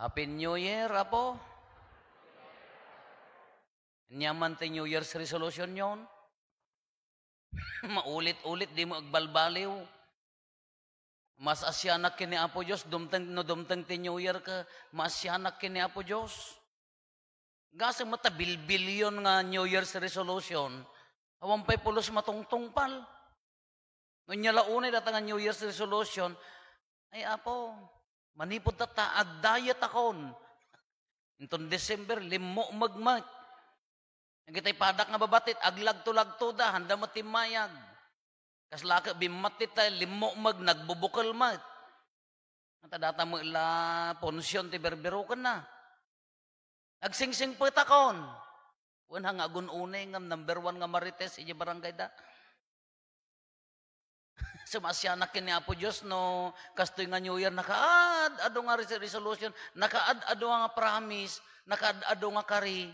Happy New Year, Apo. Nyaman tayo New Year's resolution yon. Maulit-ulit, di mo agbalbaliw. Mas asyanak kini Apo Diyos, dumteng, no dumtang ti New Year ka, masyanak kini Apo Diyos. Gasang matabilbilyon nga New Year's resolution, awang pay pulos matungtungpal. Nung datang datangan New Year's resolution, ay Apo, Manipod ta agdayat akon. Intong December, limo magmat. Nagitay padak nga babatit, aglagto-lagto da, handa matimayag. Kaslaka bimatit tayo, limo mag, nagbubukal mat. Natadata mo ila, ponsyon, tiberbero ka na. Agsingsing pa takon. Unang agun unay, number one nga marites, iya barangay da. anak ini Apo Diyos no, kastoy nga New Year, nakaad, ado nga resolution, nakaad, ado nga promise, nakaad, ado nga kari.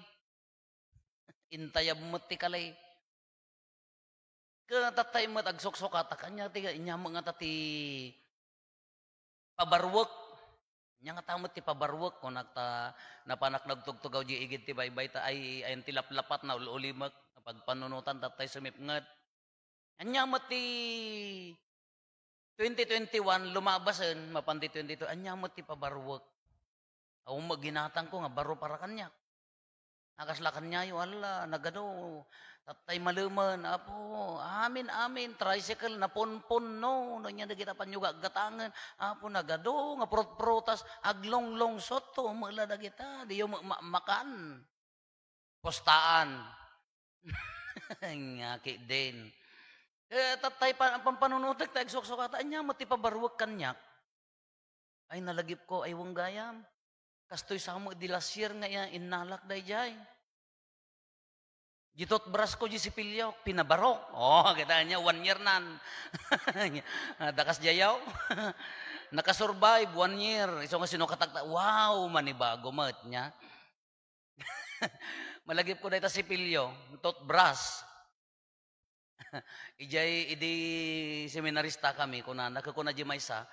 Intayab mo ti kalay. tatay mo tagsok-sok ata kanya, tiga, inya mga tati pabarwak. Inya nga tamo ti pabarwak, kung nagta, napanak nagtugtugaw di igid ti baybay, ta ay, tilap-lapat na ululimak, pagpanunutan tatay sumipngat. Anya mati 2021, lumabasan, mapandi 22, anyamot ti pabarwak. Ako maginatang ko nga, baro para kanya. Nakaslakan niya yung ala, nagano, tatay maluman, apo, amin, amin, tricycle, naponpon, no, no niya nagita panyuga, gatangan, apo, nagado, nga prot-protas, aglong-long soto, mula na kita, di yung makan, postaan. Ngaki din. Eh, tatay pa ang pampanunutak ta igsuksok ata anya mati kanyak. Ay nalagip ko ay wong gayam. Kastoy sa mo dilasir nga iya innalak day jay. Gitot bras ko di sipilyaw, pinabarok. Oh, kita niya, one year nan. Ah, dakas jayaw. Nakasurvive, one year. Iso nga sinukatagta, wow, manibago mat niya. Malagip ko na ta sipilyo, tot bras. ijay idi seminarista kami kunana ka kuna jimay sa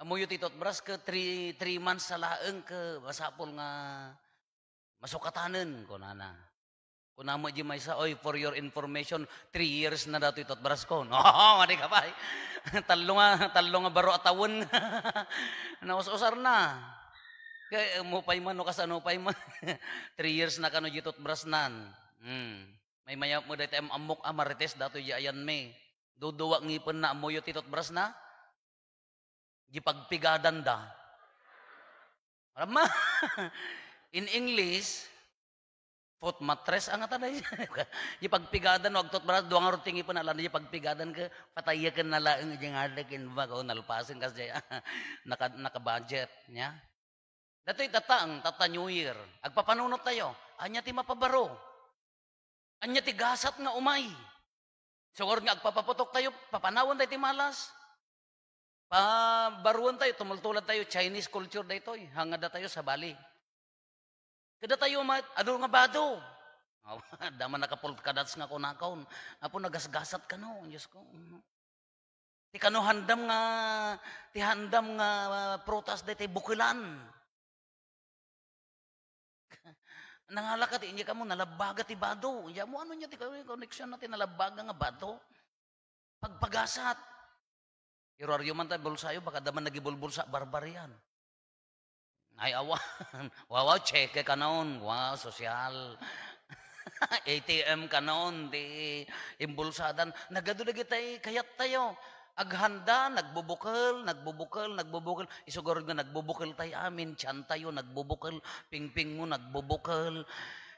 amuyot bras ke 3 3 months sala laeng ke basapol nga masukatanen kunana kuna mo jimay sa oy for your information 3 years na dato titot bras ko no madi ka tallunga talo nga talo nga baro atawon nausosar na kay mo pay man no kasano pay man 3 years na kanu jitot bras nan mm May maya mo dati am amok amarites dato yayan me. Duduwa ngipon na amoyo titot bras na. Gipagpigadan da. Alam ma. In English, foot mattress ang ata dai. Gipagpigadan wag tot doang rutingi ruting ipon alam di pagpigadan ke patayaken na laeng jeng adekin ba ko nalpasin kas jay naka naka budget nya. Dato'y tataang, tata New Year. Agpapanunot tayo. Anya ti mapabaro. Anya tigasat nga umay. So karon nga agpapaputok tayo, papanawan tayo malas. Pabaruan tayo, tumultulad tayo, Chinese culture dayto, hangad hangada tayo sa bali. Kada tayo mat, ano nga bado? Dama nakapult kadats nga kunakaon. Apo nagasgasat ka no, Diyos ko. Ti kano handam nga ti handam nga ah, prutas ti bukilan. Nangalakad, eh, inya ka mo, nalabaga ti bado. Inya mo, ano niya, ti connection natin, nalabaga nga bado. Pagpagasat. Pero argument tayo, bulsayo, baka daman nagibulbulsa, barbarian. Ay, awa. wow, wow, cheque ka noon. Wow, social. ATM ka noon, di imbulsadan. Nagadulagi tayo, kayat tayo aghanda, nagbubukal, nagbubukal, nagbubukal. Isugurod nga nagbubukal tay amin, tiyan tayo, nagbubukal, pingping mo, nagbubukal.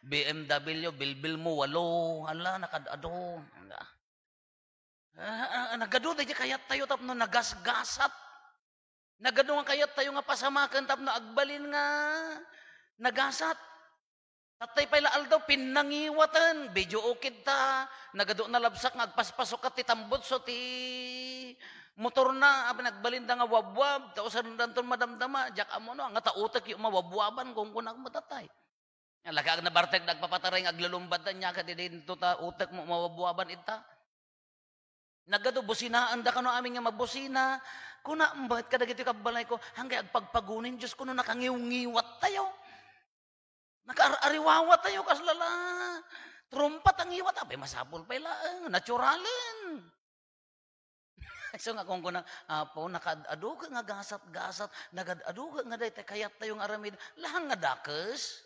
BMW, bilbil mo, walo. Ala, nakadado. Ah, ah, nagado, dahil kayat tayo tapno nagasgasat. Nagado nga kayat tayo nga pasamakan tapno agbalin nga nagasat. Tatay pala aldo, pinangiwatan, video okid ta, nagado na labsak, nagpaspasok ka, titambot so ti motor na, abi nagbalinda nga wabwab, tausan danton madamdama, jak amo no, nga tautak yung mawabwaban kung kunag matatay. Lagag na bartek nagpapataray ng aglalumbad na niya, kadidinto ta, utak mo mawabwaban ita. Nagado businaan da kano amin nga mabusina, kuna, ba't kadagito kabalay ko, hanggay agpagpagunin, Diyos ko no, nakangiw tayo ariwawa tayo kaslala. Trumpat ang iwat. Abay, masabol pa ilaan. Eh, Naturalan. so nga kung kuna, apo, nakadado nga gasat-gasat, nakadado ka nga dahil kayat tayong aramid, lahang nga dakes.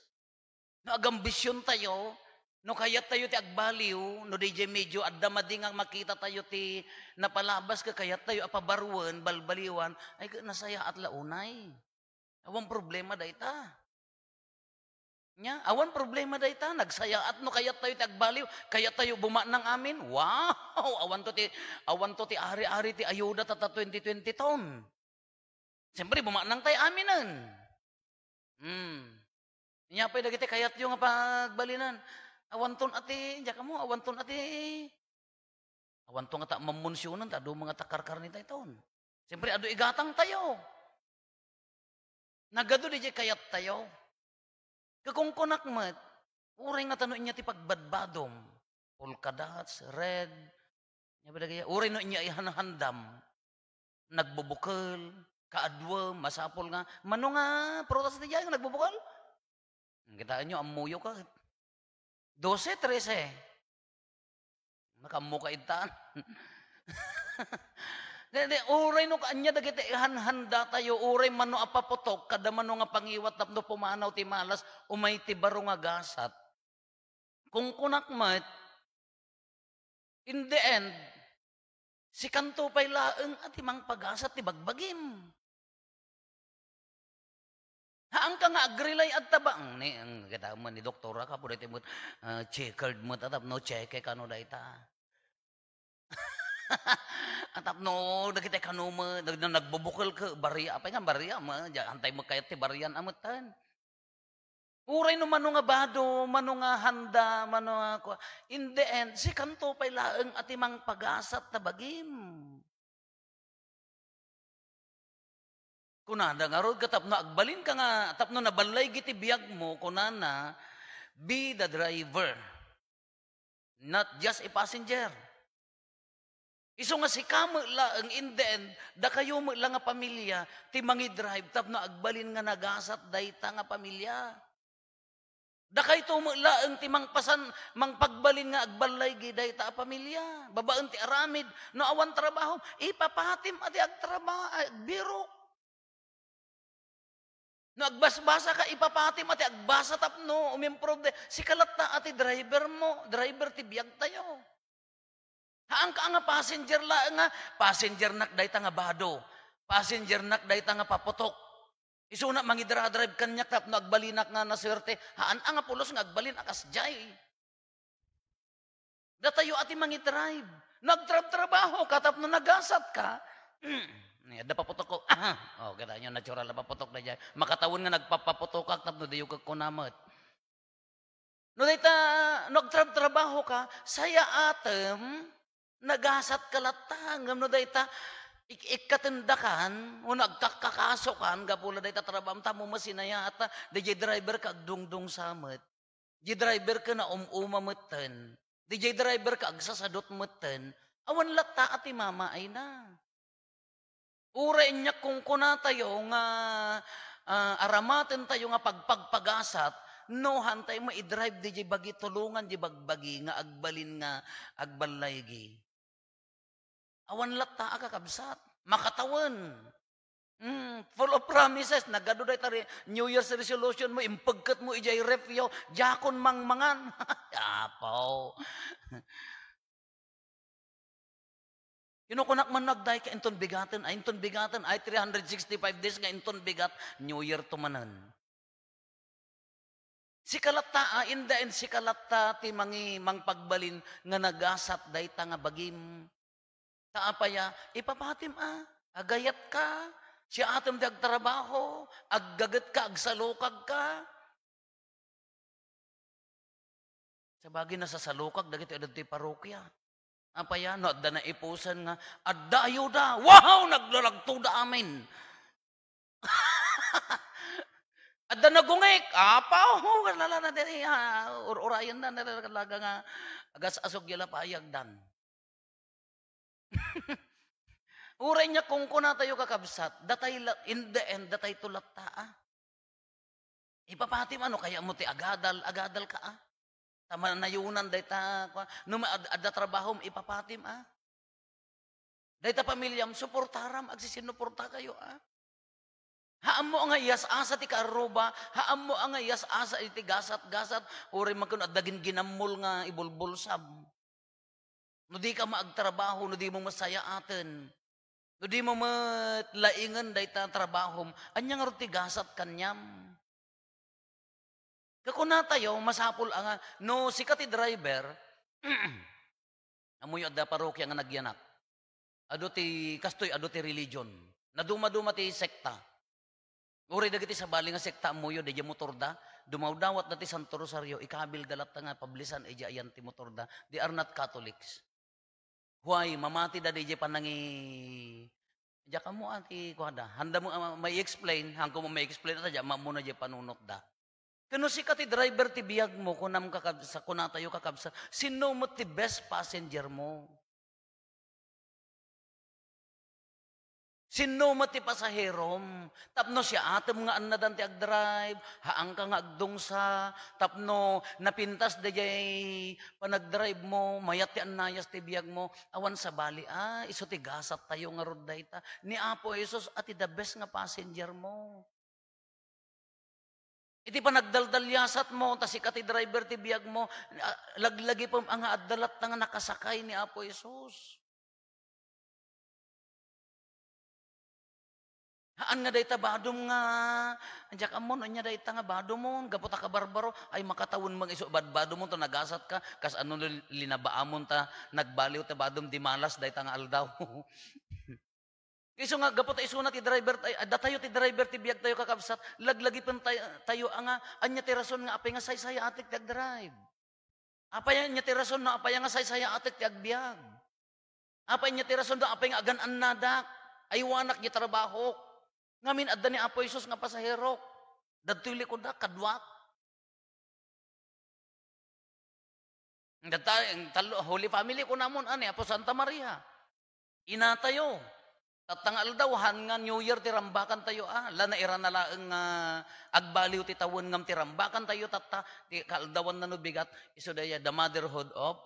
No, agambisyon tayo, no kayat tayo ti agbaliw, no DJ medyo, at damadi nga makita tayo ti napalabas ka, kayat tayo apabaruan, balbaliwan, ay nasaya at launay. Awang problema dahi ta. Nya, awan problema day ta, at no kayat tayo ti agbaliw, kayat tayo bumanang amin. Wow! Awan to ti, awan to ti ari-ari ti ayuda tata 2020 taon. Siyempre, bumanang tay aminan. Hmm. Nya pa'y dagiti kayat yung pagbalinan. Awan ton ati, diya ka mo, awan ton ati. Awan ton ata mamunsyonan, ado mga takarkar ni tayo taon. Siyempre, ado igatang tayo. Nagado di kayat tayo. Kagungkunak mat, uray nga tanong niya ti pagbadbadom. Polka dots, red. Uray no niya ihanhandam. Nagbubukal, kaadwa, masapol nga. Mano nga, protas ti jay nga nagbubukal? Kitaan nyo, amuyo ka. 12, 13. Nakamuka itaan. Dede uray no kanya dagiti eh, hanhanda tayo uray mano apapotok kada mano nga pangiwat tapno pumanaw ti malas umay ti baro nga gasat. Kung kunakmat in the end si kanto pay laeng at imang pagasat ti bagbagim. Haang ka nga agrilay at tabang ni ang kataman ni doktora ka pud ti mo uh, ah, checkered mo tatap no check kano dayta. Atap no, dagiti kanuma, dag na nagbubukal ka, bariya, apa nga bariya, ma, antay mo kayat ti bariyan amatan. Uray no mano nga bado, mano nga handa, mano nga, in the end, si kanto pay laeng at imang pagasat na bagim. Kunada nga rod, katap na agbalin ka nga, atap no nabalay giti biyag mo, kunana, be the driver, not just a passenger. Iso nga si kamo ang in the end, da kayo mo lang nga pamilya, ti mangi drive tap na agbalin nga nagasat dayta nga pamilya. Da kay to mo lang ti mangpasan, mangpagbalin nga agballay gi dayta a pamilya. Babaen ti aramid, no awan trabaho, ipapahatim ati agtrabaho, agbiro. No agbasbasa ka, ipapahatim ati agbasa tapno umimprove. Si kalat na ati driver mo, driver ti biag tayo. Haan ka nga passenger la nga, passenger nak day nga bado, passenger nak day nga papotok. Isuna mangi dra drive kanya tap nagbalinak nga na swerte, haan nga pulos nga agbalin akas jay. Datayo ati mangidrive. Nagtrab-trabaho katap na nagasat ka. Ni ada papotok ko. Ah, oh, gada nyo, natural na papotok na jay. Makatawon nga nagpapaputok ka, tap no dayo kag kunamat. No dayta nagtrab-trabaho ka, saya atem, Nagasat kalata, ngamno no dayta, ikatindakan, o nagkakakasokan, gapula dayta trabam ta mo masinaya ata, DJ driver ka dungdung samet DJ driver ka na umuma matan. DJ driver ka agsasadot matan. Awan lata at mama ay na. Uray inya kung kuna tayo nga uh, aramatin tayo nga pagpagpagasat, no hantay mo i-drive di bagi tulungan di bagbagi nga agbalin nga agbalaygi. Awan lata akakabsat. Makatawan. Mm, full of promises. Nagaduday tari New Year's resolution mo, impagkat mo, ijay refyo, jakon mangmangan. Apaw. Kinukunak man nagday ka inton bigatan, ay inton bigatan, ay 365 days nga inton bigat, New Year tumanan. Si kalata, ah, indain si kalata, ti mangi mangpagbalin, nga nagasat day tanga bagim. Taapaya, ipapatim eh, a, ah. agayat ka, si atom di agtrabaho, aggagat ka, agsalukag ka. Sa bagay na sa salukag, dagiti adad ti parokya. Apaya, no, adda na ipusan nga, adda ayuda, wow, naglalagto da amin. Adda na gungik, apa ho, lala na diri, urayan na, nalalaga nga, agas asog yala pa ayagdan. Uray niya kung kuna tayo kakabsat, datay in the end, datay tulat ta ah. Ipapati man, kaya mo ti agadal, agadal ka ah. Tama na yunan, day ta, nung ad, adda trabaho, ipapatim ah. Day ta pamilyam, suportaram, agsisinuporta kayo ah. Haam mo ang iyas asa ti karuba, haam mo ang iyas asa iti gasat-gasat, uri man kun at dagin ginamol nga ibulbulsab. No di ka maagtrabaho, no di mo masaya atin. No di mo matlaingan day tatrabahom, anyang rutigasat kanyam. Kakuna tayo, masapul ang no si kati driver, amuyo da parokya nga nagyanak. Ado ti kastoy, ado ti religion. Naduma-duma ti sekta. Uri dagiti sa bali nga sekta amuyo, di motor da, dumawdawat na ti Santo Rosario, ikabil dalat nga, pablisan, eja ayan ti motor da, They are not Catholics. Huay, mamati da DJ panangi. Diya ka mo ati kuhada. Handa mo uh, may explain, hangko mo may explain ata diya, mo na diya panunot da. Kano si ka ti driver ti biyag mo, kunam kakabsa, kunatayo kakabsa, sino mo ti best passenger mo? Sinuma ti pasaherom, tapno siya atom nga anadan ti agdrive, haang ka nga agdungsa, tapno napintas da jay panagdrive mo, mayat ti anayas ti biyag mo, awan sa bali, ah, iso ti gasat tayo nga road dayta, ni Apo Jesus at the best nga passenger mo. Iti panagdaldalyasat mo, tas ikat ti driver ti biyag mo, ah, laglagi pa ang adalat nga nakasakay ni Apo Jesus. Haan nga day tabadom nga. Andiyak amon, anya nga tanga badumon. Gaputa ka barbaro. Ay makatawon mang iso badbadumon to nagasat ka. Kas ano linabaamon ta. Nagbaliw ta badum di malas Dayta nga aldaw. Kiso nga gapot iso na ti driver tayo. Ada tayo ti driver ti biyag tayo kakabsat. Laglagi pan tayo, tayo nga. Anya ti rason nga apay nga saysay atik ti drive. Apay anya ti rason na apay nga saysay atik ti agbiag. Apay anya ti rason na apay nga aganan nadak. Aywanak ni trabaho. Ngamin adda ni Apo Jesus nga pasahero. Dadtoy likod na kadwak. Data, ang Holy Family ko namon ani Apo Santa Maria. Ina tayo. Tatangal daw han nga New Year tirambakan tayo ah. Lana ira na laeng nga uh, agbaliw ti tawon ngam tirambakan tayo tatta ti kaldawan na no bigat iso daya the motherhood of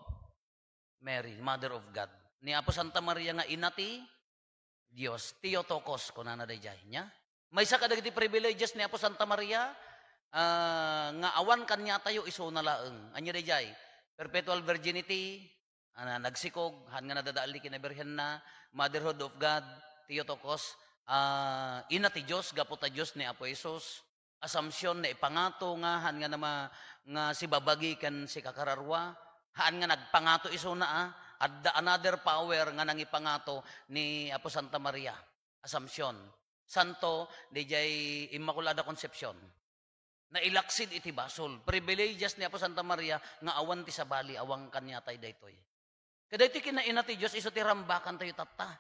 Mary, Mother of God. Ni Apo Santa Maria nga inati Dios, Theotokos, kunana dayjay nya. May sa kadagiti privileges ni Apo Santa Maria, uh, nga awan kanya tayo iso na laeng. Anya dayjay, perpetual virginity, ana, nagsikog, han nga nadadaali kinaberhen na, motherhood of God, Theotokos, uh, ina ti Dios, gaputa Dios ni Apo Isus, assumption na ipangato nga, han nga nama, nga si babagi kan si kakararwa, han nga nagpangato iso na ah, at the another power nga nangipangato ni Apo Santa Maria, Assumption. Santo, di jay Immaculada Concepcion. Nailaksid iti basol. Privileges ni Apo Santa Maria nga awan ti sabali, awang kanya tay daytoy. Kada iti kinaina ti Diyos, iso ti rambakan tayo tatta.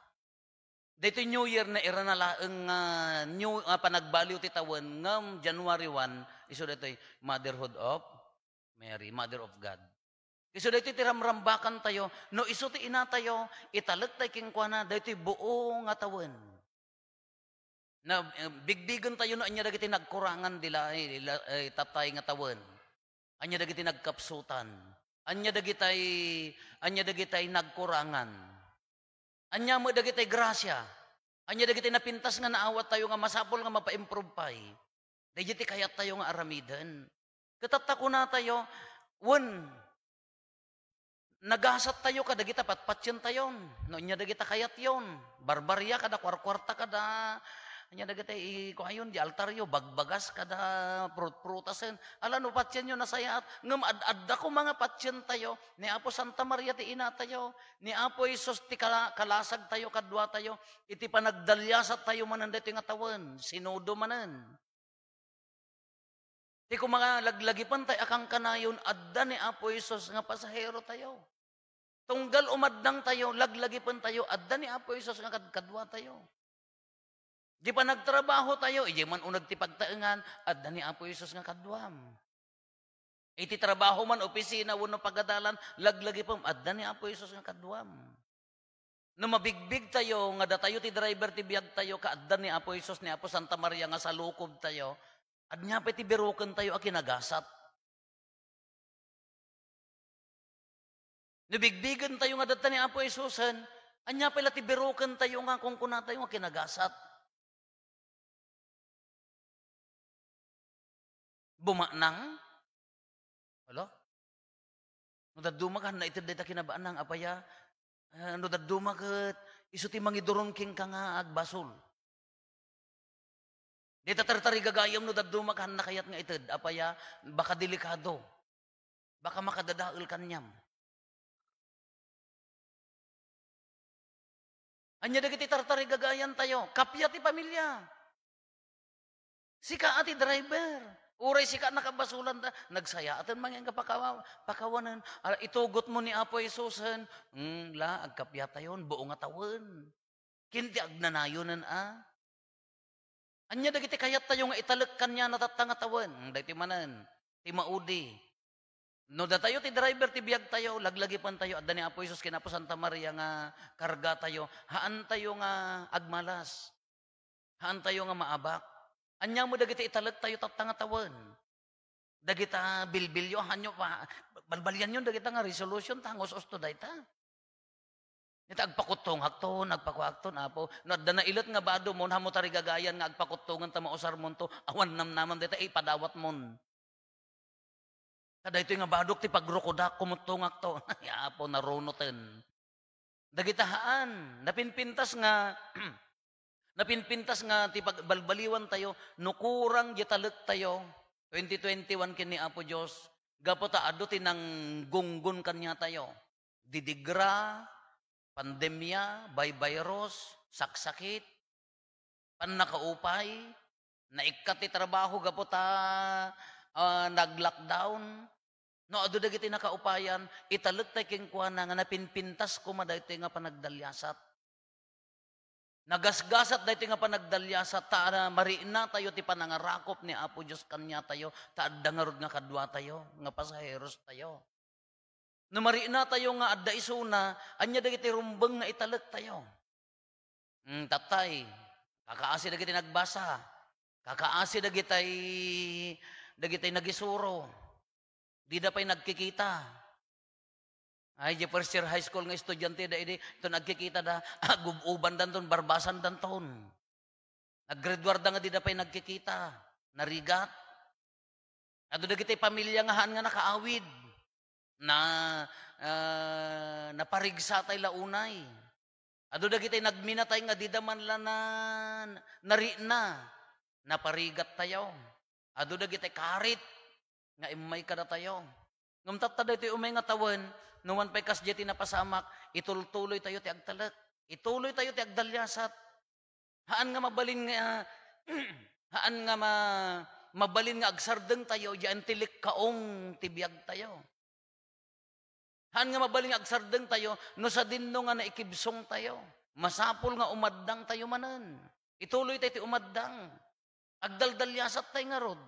Dito New Year na iranalaang uh, ah, new uh, panagbaliw ti tawen ngam January 1 iso daytoy Motherhood of Mary, Mother of God. Isu daytoy rambakan tayo, no isu ti ina tayo, italag tay kingkwana, daytoy buo nga tawen. Na eh, bigbigan tayo no anya dagiti nagkurangan dila itatay nga tawen. Anya dagiti nagkapsutan. Anya dagitay anya dagitay nagkurangan. Anya mo dagitay grasya. Anya dagiti napintas nga naawat tayo nga masapol nga mapaimprove pay. ti kayat tayo nga aramidan. Katatta na tayo, one, Nagasat tayo kada kita patpatyan tayon. No, nya dagita kayat yon. Barbarya kada kwarkwarta kada nya dagita ikuayon di altaryo bagbagas kada prut-prutasen. Ala no patyan yo nasaya at ngem adadda ko mga patyan tayo ni Apo Santa Maria ti ina tayo ni Apo Isus ti kalasag tayo kadwa tayo iti panagdalyasat tayo manan daytoy nga tawen sinudo manan. Ti kung mga laglagipan tayo akang kanayon adda ni Apo Isus nga pasahero tayo. Tunggal nang tayo, laglagi pan tayo, adda ni Apo Isos nga kadkadwa tayo. Di pa nagtrabaho tayo, iya man unag ti pagtaengan, adda ni Apo Isos nga kadwam. Iti trabaho man, opisina, wano pagadalan, laglagi pam, adda ni Apo Isos nga kadwam. No mabigbig tayo, nga da tayo ti driver ti biyag tayo, kaadda ni Apo Isos ni Apo Santa Maria nga sa lukob tayo, nga pa ti birukan tayo, a kinagasat. Nabigbigan tayo nga datan ni Apo Isusan, anya pala tiberukan tayo nga kung kuna tayo nga kinagasat. Bumanang? Alo? Nudadumag han na itid data kinabaanang apaya. Uh, ah, Nudadumag isu ti mangidurong king ka nga agbasol. Dita tartari gagayam no dadumag han nakayat nga ited apaya baka delikado. Baka makadadaol kanyam. Anya dagiti tartari gagayan tayo. Kapya ti pamilya. Sika ati driver. Uray sika nakabasulan ta. Nagsaya atin mga kapakawanan. Pakawanan. Itugot mo ni Apo Isusan. Mm, la, agkapya tayon. Buong atawan. Kinti agnanayonan ah. Anya dagiti kayat tayo nga italek kanya natatangatawan. Hmm, dagiti manan. Ti maudi. No datayo ti driver ti biag tayo, laglagi pan tayo adda ni Apo Hesus kinapo Santa Maria nga karga tayo, haan tayo nga agmalas. Haan tayo nga maabak. Anya mo dagiti italag tayo tatangatawan. Dagita bilbilyo hanyo pa balbalyan yon dagita nga resolution tangos osto dayta. Ita agpakutong hakton, agpakuhakton apo. No adda na ilet nga bado mon hamo tarigagayan nga agpakutongan ta mausar mon to awan namnaman dayta ipadawat mon. Kada ito nga badok ti pagrokoda kumutungak to. Yaapo narunoten. Dagitahaan. Napinpintas nga napinpintas nga ti pagbalbaliwan tayo nukurang gitalek tayo. 2021 kini Apo Dios. Gapo ta adu ti nang gunggun kanya tayo. Didigra, pandemya, baybayros, saksakit, panakaupay, naikkat ti trabaho gapo ta uh, nag-lockdown, No adu dagiti nakaupayan tay king kuana nga napinpintas ko madaytoy nga panagdalyasat. Nagasgasat daytoy nga panagdalyasat ta na na tayo ti panangarakop ni Apo Dios kanya tayo ta dangarod nga kadwa tayo nga pasaheros tayo. No na tayo nga adda isuna anya dagiti rumbeng nga italek tayo. Mm, tatay, kakaasi dagiti nagbasa, kakaasi dagitay dagitay nagisuro Di da pa'y nagkikita. Ay, Jefferson High School nga estudyante da ini, ito nagkikita da, ah, gububan dan ton, barbasan dan ton. Naggraduar da nga di da pa'y nagkikita. Narigat. Ato da kita'y pamilya nga han nga nakaawid. Na, uh, naparigsa tay launay. Ado da kita'y nagmina nagminatay nga di da man la na, nari na. Naparigat tayo. Ado da kita'y karit nga imay kada tayo. Ngumtat taday ti umay nga tawen numan pa'y kasjeti na pasamak, itultuloy tayo ti agtalat. Ituloy tayo ti agdalyasat. Haan nga mabalin nga, haan nga ma, mabalin nga agsardeng tayo, diyan tilik kaong tibiyag tayo. Han nga mabalin nga agsardeng tayo, no sa dinno nga naikibsong tayo. Masapol nga umaddang tayo manan. Ituloy tayo ti umaddang. Agdaldalyasat tayo nga rod.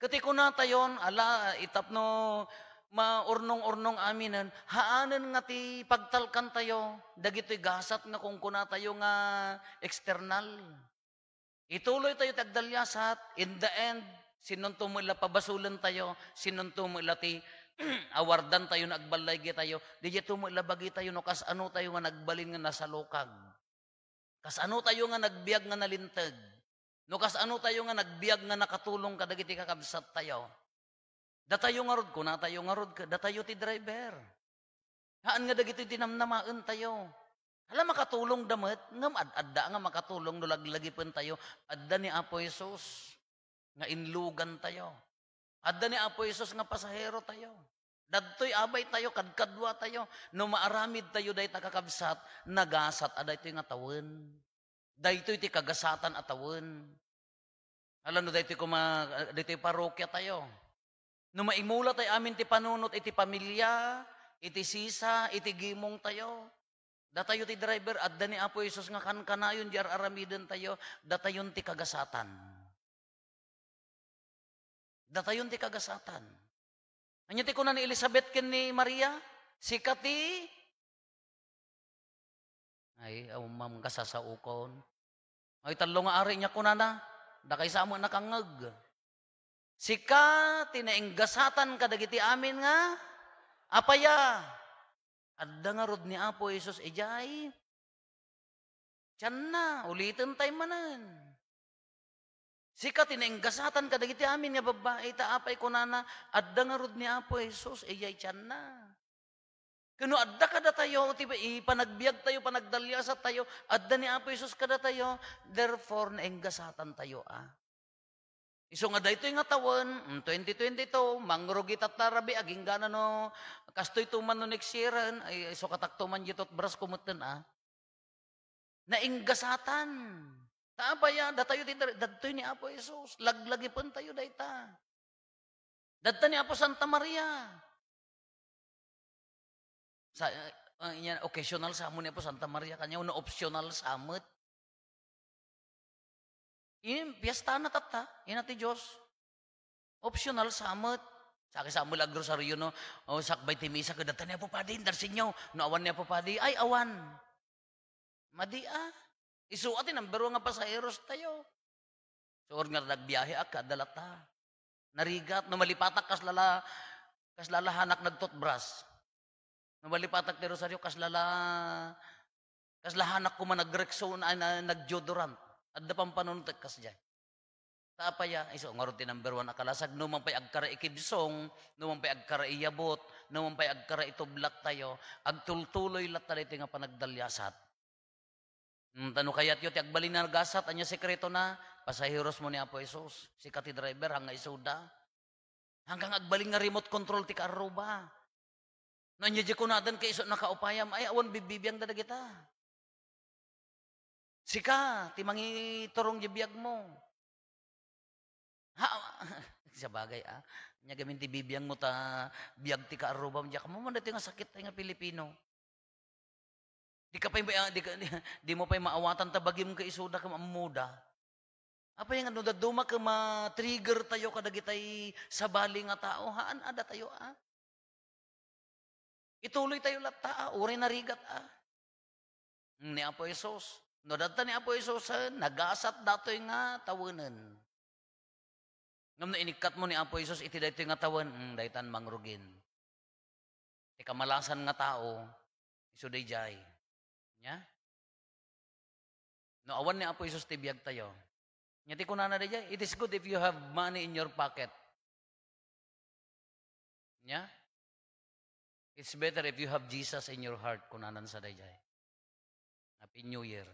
Kati tayon, ala, itapno, maurnong-urnong aminan, haanan nga ti pagtalkan tayo, dagito'y gasat nga kung kuna tayo nga external. Ituloy tayo tagdalyasat, in the end, sinunto mo ila pabasulan tayo, sinunto mo ila ti awardan tayo, nagbalay tayo, di dito mo ila bagi tayo, no, kas ano tayo nga nagbalin nga nasa lukag. Kas ano tayo nga nagbiag nga nalintag. No kas ano tayo nga nagbiag nga nakatulong kadagiti kakabsat tayo. Datayo nga rod ko, natayo nga rod ka, datayo ti driver. Haan nga dagiti dinamnamaan tayo. Hala makatulong damat, ngam ad-adda nga makatulong nulaglagipin tayo. Adda ni Apo Jesus, nga inlugan tayo. Adda ni Apo Jesus nga pasahero tayo. Dadtoy abay tayo, kadkadwa tayo. No maaramid tayo day takakabsat, nagasat aday tayo nga tawin. Dahito iti kagasatan atawen. Alam no, dahito kuma, dahito parokya tayo. No maimula tayo amin ti panunot iti pamilya, iti sisa, iti gimong tayo. Datayo ti driver, at dani Apo Isus nga kan kanayon, jar aramidan tayo, datayon ti kagasatan. Datayon ti kagasatan. Anya ti kunan ni Elizabeth ken ni Maria, sikati, ay, amam um, kasasaukaw. May talo nga ari niya kunana, da sa amo nakangag. Sika tinainggasatan kadagiti amin nga apaya. Adda nga ni Apo Jesus ejay. Eh, tiyan na, ulitin tayo manan. Sika tinainggasatan kadagiti amin nga babae ta apay kunana, adda nga ni Apo Jesus ejay eh, tiyan na. Kano adda kada tayo, tiba, ipanagbiag tayo, panagdalyasa tayo, adda ni Apo Isus kada tayo, therefore, naenggasatan tayo, ah. Iso nga dahito yung atawan, 2022, mangrugi tatarabi, aging gana no, kastoy tuman no next year, ay, iso kataktuman dito at bras kumutan, ah. Nainggasatan. ya, datayo tayo, datoy ni Apo Isus, laglagi pun tayo dayta. Datta ni Apo Santa Maria. Sa, ang iyan, occasional summit niya po, Santa Maria, kanya, una optional sa summit. Ini piyesta na tata, ina ti Diyos. Optional summit. Sa akin sa mulagro sa no? O, sakbay ti misa kada niya po padi, darsin niyo. No, awan niya po padi, ay, awan. Madi ah. Isuatin ang baro nga pasaheros tayo. So, or nga nagbiyahe ak ah, kadalata ah. Narigat, no malipatak kas lala, kas lalahanak nagtotbras. Nawalipatak ti Rosario, kaslala, kaslahanak ko man nagrexon, na, nagdeodorant. At da pampanuntak kas dyan. Tapaya, iso, nga rin number one akalasag, numan pa'y agkara ikibsong, numan pa'y agkara iyabot, numan pa'y agkara itublak tayo, agtultuloy latal iti nga panagdalyasat. Mm, tano kaya't yun, tiagbalin na nagasat, anya sekreto na, pasahiros mo ni Apo Isus, si kati driver, hanga isuda. Hanggang agbalin nga remote control ti karuba. Nanyaji ko natin kay iso nakaupayam, ay awan bibibiyang dada kita. Sika, ti mangi jibiyag mo. Ha, sa bagay ah. Nya gamin ti bibiyang mo ta biyag ti kaarubam, mo mo man dati nga sakit nga Pilipino. Di ka pa di, di, di mo pa maawatan ta bagim ka isuda ka mamuda. Apa yung ano, daduma ka ma-trigger tayo kadagitay sa bali nga tao, haan ada tayo ah. Ituloy tayo lataa, ah, uri na rigat ah. Ni Apo Isos. No, data ni Apo Isos, ah, nagasat datoy nga tawanan. Ngam na inikat mo ni Apo Isos, iti daytoy nga tawan, mm, daytan mangrugin. Ti kamalasan nga tao, iso dayjay. Nya? No, awan ni Apo Isos, tibiyag tayo. Nya ti kunana dayjay, it is good if you have money in your pocket. Nya? It's better if you have Jesus in your heart. Kunanan sa dayjay. Happy New Year.